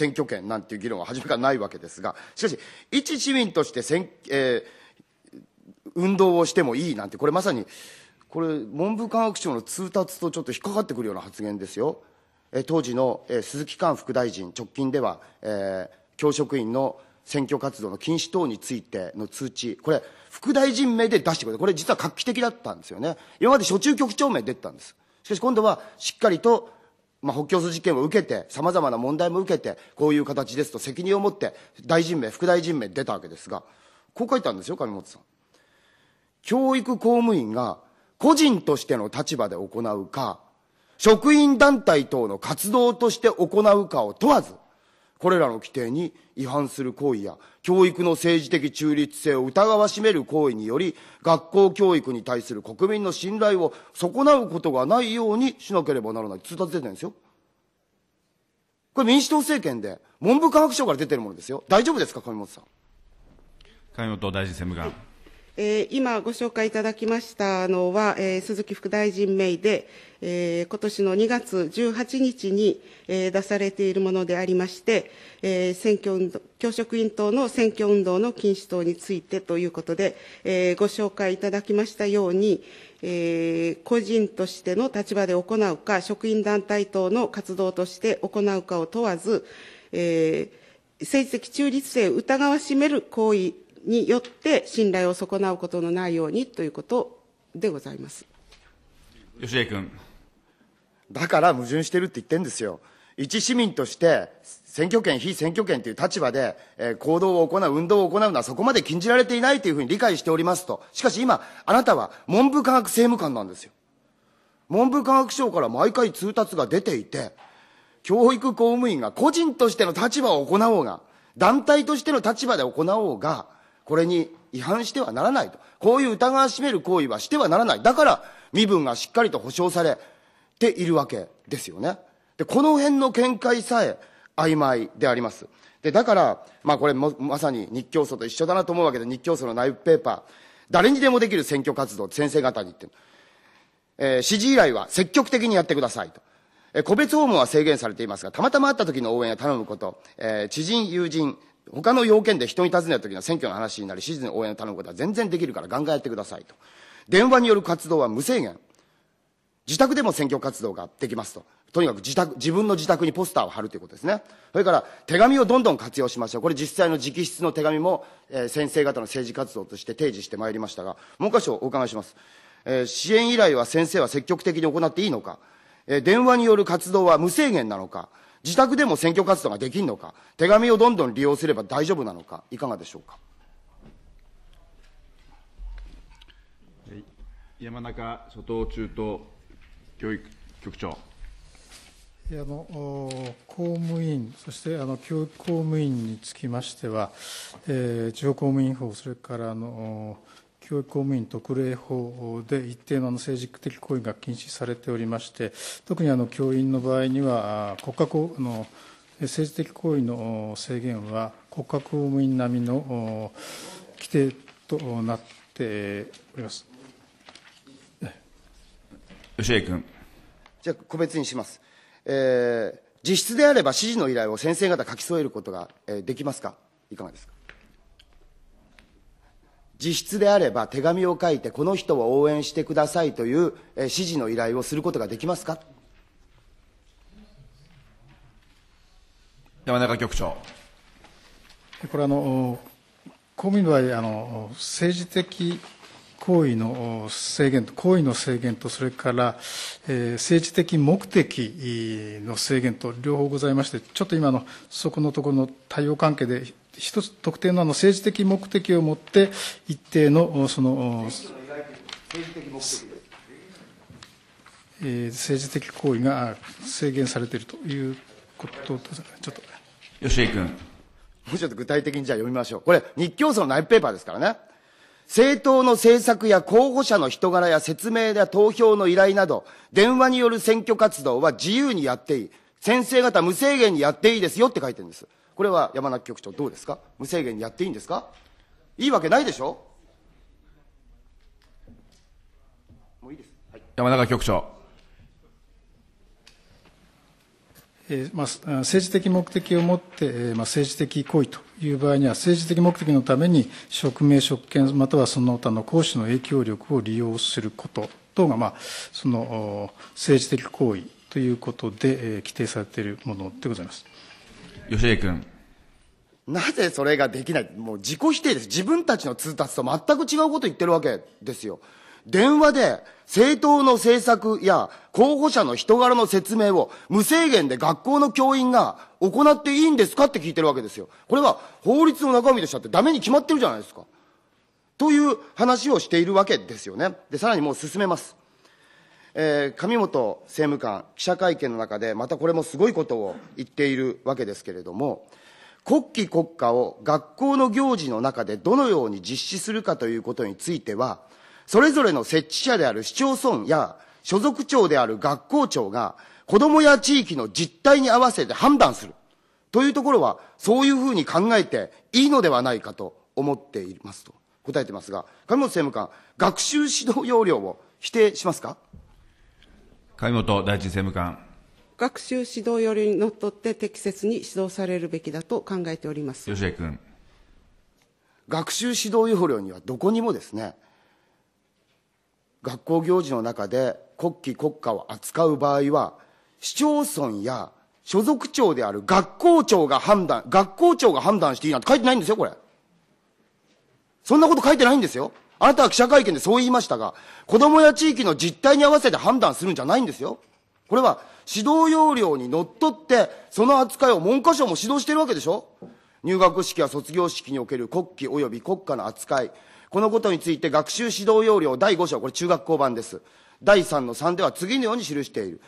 選挙権なんていう議論は初めからないわけですが、しかし、一市民として選、えー、運動をしてもいいなんて、これまさに、これ、文部科学省の通達とちょっと引っかかってくるような発言ですよ。えー、当時の、えー、鈴木寛副大臣、直近では、えー、教職員の選挙活動の禁止等についての通知、これ、副大臣名で出してくれこれ実は画期的だったんですよね。今まで初中局長名出てたんです。しかし今度はしっかりとまあ、北京事件を受けて、さまざまな問題も受けて、こういう形ですと責任を持って、大臣名、副大臣名出たわけですが、こう書いたんですよ、金本さん。教育公務員が個人としての立場で行うか、職員団体等の活動として行うかを問わず、これらの規定に違反する行為や、教育の政治的中立性を疑わしめる行為により、学校教育に対する国民の信頼を損なうことがないようにしなければならない。通達出てるんですよ。これ民主党政権で、文部科学省から出てるものですよ。大丈夫ですか、上本さん。上本大臣政務官。えー、今ご紹介いただきましたのは、えー、鈴木副大臣名で、えー、今年の2月18日に、えー、出されているものでありまして、えー、選挙運動教職員等の選挙運動の禁止等についてということで、えー、ご紹介いただきましたように、えー、個人としての立場で行うか、職員団体等の活動として行うかを問わず、えー、政治的中立性を疑わしめる行為によって信頼を損なうことのないようにということでございます吉江君だから矛盾してるって言ってるんですよ一市民として選挙権非選挙権という立場で、えー、行動を行う運動を行うのはそこまで禁じられていないというふうに理解しておりますとしかし今あなたは文部科学政務官なんですよ文部科学省から毎回通達が出ていて教育公務員が個人としての立場を行おうが団体としての立場で行おうがこれに違反してはならないと。こういう疑わしめる行為はしてはならない。だから、身分がしっかりと保障されているわけですよね。で、この辺の見解さえ曖昧であります。で、だから、まあこれも、まさに日教組と一緒だなと思うわけで、日教組の内部ペーパー、誰にでもできる選挙活動、先生方にってる。えー、指示依頼は積極的にやってくださいと。えー、個別訪問は制限されていますが、たまたま会った時の応援を頼むこと、えー、知人、友人、他の要件で人に尋ねた時のは選挙の話になり、支持の応援を頼むことは全然できるからガンガンやってくださいと。電話による活動は無制限。自宅でも選挙活動ができますと。とにかく自宅、自分の自宅にポスターを貼るということですね。それから、手紙をどんどん活用しましょう。これ実際の直筆の手紙も、えー、先生方の政治活動として提示してまいりましたが、文科省お伺いします。えー、支援依頼は先生は積極的に行っていいのか、えー、電話による活動は無制限なのか、自宅でも選挙活動ができるのか、手紙をどんどん利用すれば大丈夫なのか、いかがでしょうか。山中初等中等教育局長。あの公務員、そしてあの教育公務員につきましては、えー、地方公務員法、それからあの教育公務員特例法で一定の政治的行為が禁止されておりまして、特にあの教員の場合には、国家公の政治的行為の制限は、国家公務員並みの規定となっております。吉江君。じゃあ、個別にします。えー、実質であれば指示の依頼を先生方書き添えることができますかいかがですか自筆であれば手紙を書いてこの人を応援してくださいという指示の依頼をすることができますか山中局長これあの公務員の場合あの政治的行為の制限と行為の制限とそれから、えー、政治的目的の制限と両方ございましてちょっと今のそこのところの対応関係で一つ特定のあの政治的目的を持って一定のその政治的行為が制限されているということですね。ちょっと吉井君。もうちょっと具体的にじゃあ読みましょう。これ、日教組のイ部ペーパーですからね。政党の政策や候補者の人柄や説明や投票の依頼など、電話による選挙活動は自由にやっていい。先生方無制限にやっていいですよって書いてるんです。これは山中局長どうですか無制限にやっていいんですかいいわけないでしょもういいです。はい、山中局長。えーまあ、政治的目的を持って、えーまあ、政治的行為という場合には、政治的目的のために、職名、職権、またはその他の行使の影響力を利用すること等が、まあ、その政治的行為ということで、えー、規定されているものでございます。吉江君。なぜそれができないもう自己否定です。自分たちの通達と全く違うこと言ってるわけですよ。電話で政党の政策や候補者の人柄の説明を無制限で学校の教員が行っていいんですかって聞いてるわけですよ。これは法律の中身としたってダメに決まってるじゃないですか。という話をしているわけですよね。で、さらにもう進めます。えー、上本政務官、記者会見の中で、またこれもすごいことを言っているわけですけれども、国旗国家を学校の行事の中でどのように実施するかということについては、それぞれの設置者である市町村や所属長である学校長が、子供や地域の実態に合わせて判断する。というところは、そういうふうに考えていいのではないかと思っていますと答えてますが、上本政務官、学習指導要領を否定しますか貝本第一政務官。学習指導要領にのっとって適切に指導されるべきだと考えております。吉江君。学習指導要領にはどこにもですね、学校行事の中で国旗国歌を扱う場合は、市町村や所属長である学校長が判断、学校長が判断していいなんて書いてないんですよ、これ。そんなこと書いてないんですよ。あなたは記者会見でそう言いましたが、子供や地域の実態に合わせて判断するんじゃないんですよ。これは指導要領にのっとって、その扱いを文科省も指導しているわけでしょ入学式や卒業式における国旗及び国家の扱い。このことについて学習指導要領第5章、これ中学校版です。第3の3では次のように記している。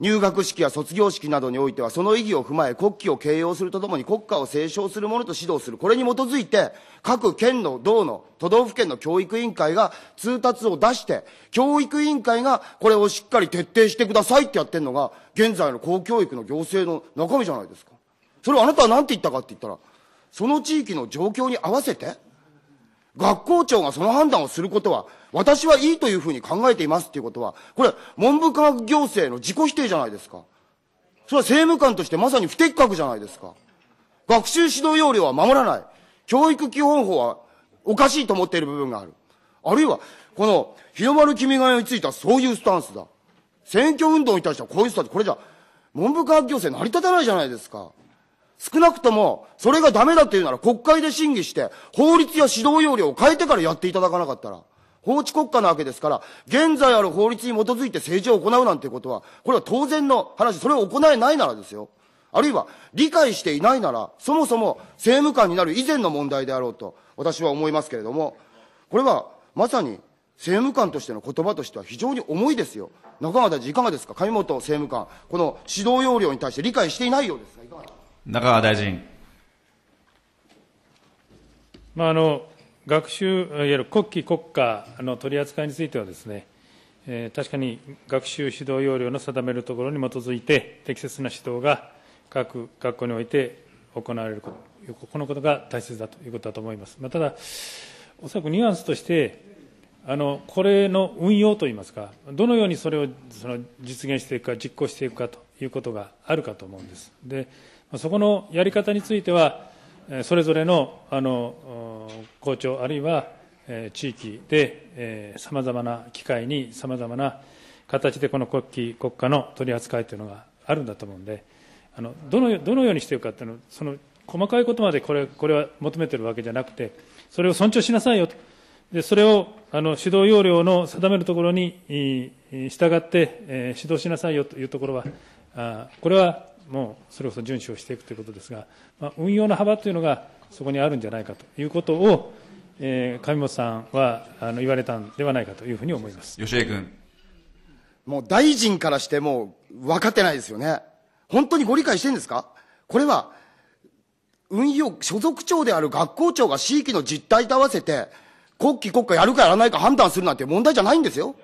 入学式や卒業式などにおいてはその意義を踏まえ国旗を掲揚するとともに国家を斉唱するものと指導するこれに基づいて各県の道の都道府県の教育委員会が通達を出して教育委員会がこれをしっかり徹底してくださいってやってるのが現在の公教育の行政の中身じゃないですかそれをあなたは何て言ったかって言ったらその地域の状況に合わせて学校長がその判断をすることは私はいいというふうに考えていますっていうことは、これ、文部科学行政の自己否定じゃないですか。それは政務官としてまさに不適格じゃないですか。学習指導要領は守らない。教育基本法はおかしいと思っている部分がある。あるいは、この、日の丸君が代についてはそういうスタンスだ。選挙運動に対してはこういうスタンス。これじゃ、文部科学行政成り立たないじゃないですか。少なくとも、それがダメだというなら国会で審議して、法律や指導要領を変えてからやっていただかなかったら。法治国家なわけですから、現在ある法律に基づいて政治を行うなんてことは、これは当然の話、それを行えないならですよ。あるいは理解していないなら、そもそも政務官になる以前の問題であろうと、私は思いますけれども、これはまさに政務官としての言葉としては非常に重いですよ。中川大臣、いかがですか、上本政務官、この指導要領に対して理解していないようですが、いかが中川大臣。まああの学習、いわゆる国旗、国家の取り扱いについてはですね、えー、確かに学習指導要領の定めるところに基づいて、適切な指導が各学校において行われること、このことが大切だということだと思います。まあ、ただ、おそらくニュアンスとして、あのこれの運用といいますか、どのようにそれをその実現していくか、実行していくかということがあるかと思うんです。でそこのやり方についてはそれぞれのあの校長、あるいは地域でさまざまな機会にさまざまな形でこの国旗、国家の取り扱いというのがあるんだと思うんで、あのどのどのようにしていくかというのその細かいことまでこれこれは求めているわけじゃなくて、それを尊重しなさいよと、でそれをあの指導要領の定めるところに従って、え指導しなさいよというところは、あこれはもそれこそ遵守をしていくということですが、まあ、運用の幅というのがそこにあるんじゃないかということを、えー、上本さんはあの言われたんではないかというふうに思います吉江君。もう大臣からしても分かってないですよね。本当にご理解してるんですかこれは、運用、所属長である学校長が地域の実態と合わせて、国旗国家やるかやらないか判断するなんて問題じゃないんですよ。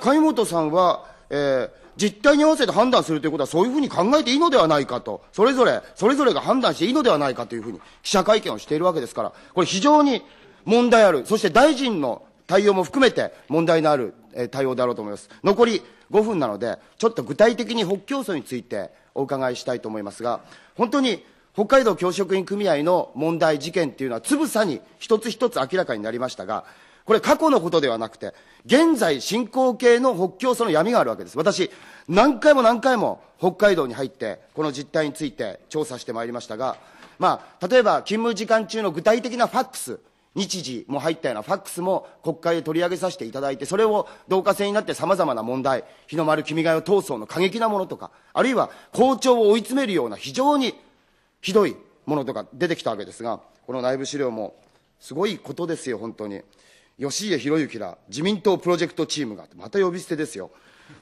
上本さんは、えー、実態に合わせて判断するということは、そういうふうに考えていいのではないかと、それぞれ、それぞれが判断していいのではないかというふうに、記者会見をしているわけですから、これ非常に問題ある。そして大臣の対応も含めて問題のある対応であろうと思います。残り5分なので、ちょっと具体的に北競争についてお伺いしたいと思いますが、本当に北海道教職員組合の問題、事件というのは、つぶさに一つ一つ明らかになりましたが、これ過去のことではなくて、現在進行形の北京その闇があるわけです。私、何回も何回も北海道に入って、この実態について調査してまいりましたが、まあ、例えば勤務時間中の具体的なファックス、日時も入ったようなファックスも国会で取り上げさせていただいて、それを同化制になって様々な問題、日の丸君が代闘争の過激なものとか、あるいは校長を追い詰めるような非常にひどいものとか出てきたわけですが、この内部資料もすごいことですよ、本当に。吉家博之ら自民党プロジェクトチームが、また呼び捨てですよ。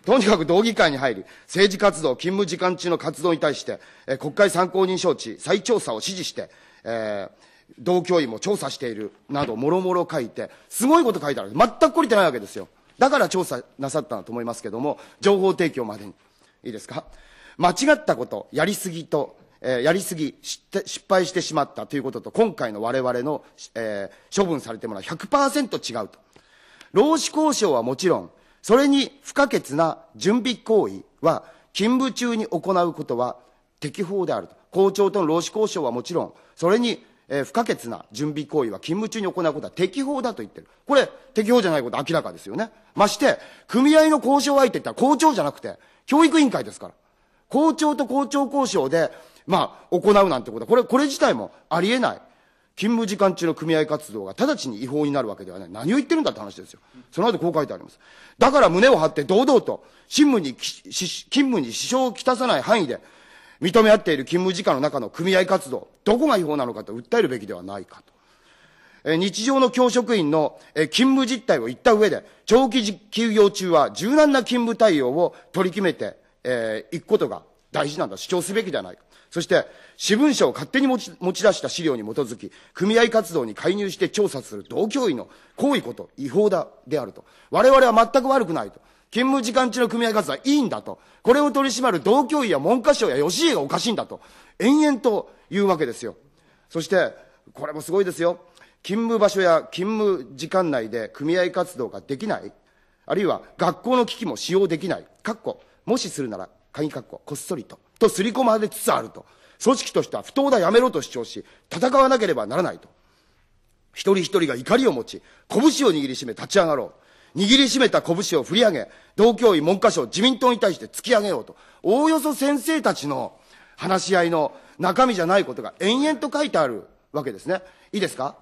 とにかく道議会に入り、政治活動、勤務時間中の活動に対して、えー、国会参考人招致、再調査を指示して、えー、同教員も調査している、など、もろもろ書いて、すごいこと書いてある。全く懲りてないわけですよ。だから調査なさったんだと思いますけども、情報提供までに。いいですか間違ったこと、やりすぎと、えー、やりすぎ失敗してしまったということと今回の我々の、えー、処分されてもらう100%違うと労使交渉はもちろんそれに不可欠な準備行為は勤務中に行うことは適法であると校長との労使交渉はもちろんそれにえー、不可欠な準備行為は勤務中に行うことは適法だと言ってる。これ、適法じゃないこと明らかですよね。まして、組合の交渉相手って言ったら校長じゃなくて、教育委員会ですから。校長と校長交渉で、まあ、行うなんてことは、これ、これ自体もありえない。勤務時間中の組合活動が直ちに違法になるわけではない。何を言ってるんだって話ですよ。その後こう書いてあります。だから胸を張って堂々と、勤務に、勤務に支障をきたさない範囲で、認め合っている勤務時間の中の組合活動、どこが違法なのかと訴えるべきではないかと。日常の教職員の勤務実態を言った上で、長期休業中は柔軟な勤務対応を取り決めていくことが大事なんだ、主張すべきではないか。そして、私文書を勝手に持ち出した資料に基づき、組合活動に介入して調査する同教員の行為こと、違法だ、であると。我々は全く悪くないと。勤務時間中の組合活動はいいんだと。これを取り締まる同教員や文科省や吉井がおかしいんだと。延々と言うわけですよ。そして、これもすごいですよ。勤務場所や勤務時間内で組合活動ができない。あるいは学校の機器も使用できない。かっこ、もしするなら鍵括弧こっそりとと刷り込まれつつあると組織としては不当だやめろと主張し戦わなければならないと一人一人が怒りを持ち拳を握りしめ立ち上がろう握りしめた拳を振り上げ同教委、文科省自民党に対して突き上げようとおおよそ先生たちの話し合いの中身じゃないことが延々と書いてあるわけですねいいですか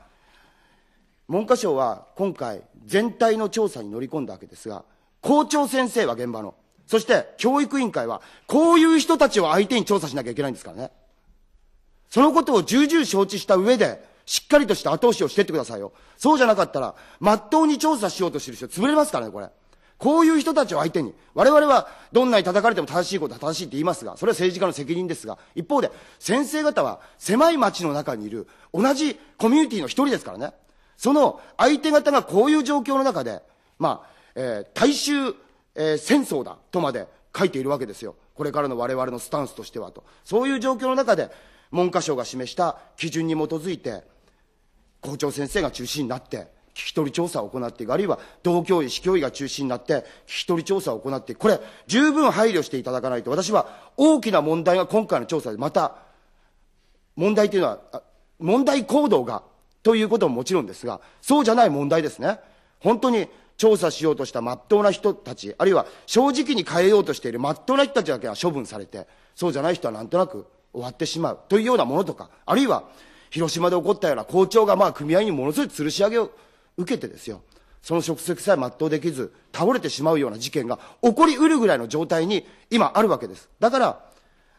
文科省は今回全体の調査に乗り込んだわけですが校長先生は現場のそして、教育委員会は、こういう人たちを相手に調査しなきゃいけないんですからね。そのことを重々承知した上で、しっかりとした後押しをしてってくださいよ。そうじゃなかったら、まっとうに調査しようとしてる人潰れますからね、これ。こういう人たちを相手に、我々はどんなに叩かれても正しいことは正しいって言いますが、それは政治家の責任ですが、一方で、先生方は狭い町の中にいる、同じコミュニティの一人ですからね。その相手方がこういう状況の中で、まあ、えー、大衆えー、戦争だとまで書いているわけですよ。これからの我々のスタンスとしてはと。そういう状況の中で、文科省が示した基準に基づいて、校長先生が中心になって、聞き取り調査を行っていく、あるいは同教委、市教委が中心になって、聞き取り調査を行っていく。これ、十分配慮していただかないと、私は大きな問題が今回の調査で、また、問題というのは、問題行動が、ということももちろんですが、そうじゃない問題ですね。本当に調査しようとしたまっとうな人たち、あるいは正直に変えようとしているまっとうな人たちだけは処分されて、そうじゃない人はなんとなく終わってしまうというようなものとか、あるいは広島で起こったような校長がまあ組合にものすごい吊るし上げを受けてですよ、その職責さえ全うできず、倒れてしまうような事件が起こりうるぐらいの状態に今あるわけです。だから、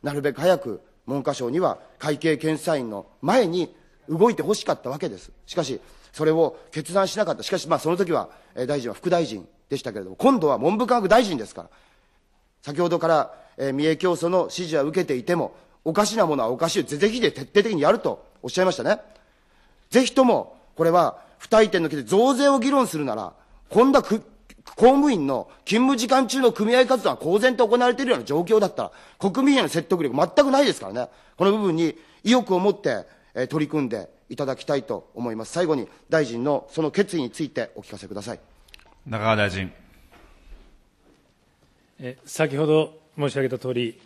なるべく早く文科省には会計検査院の前に動いてほしかったわけです。しかし、それを決断しなかった。しかし、まあ、その時は、大臣は副大臣でしたけれども、今度は文部科学大臣ですから、先ほどから、三重教祖の指示は受けていても、おかしなものはおかしい、是非で徹底的にやるとおっしゃいましたね。ぜひとも、これは、不退転の件で増税を議論するなら、こんな公務員の勤務時間中の組合活動が公然と行われているような状況だったら、国民への説得力全くないですからね。この部分に意欲を持って、え取り組んでいただきたいと思います。最後に大臣のその決意についてお聞かせください。中川大臣。え先ほど申し上げたとおり、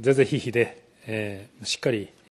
是々非々で、えー、しっかり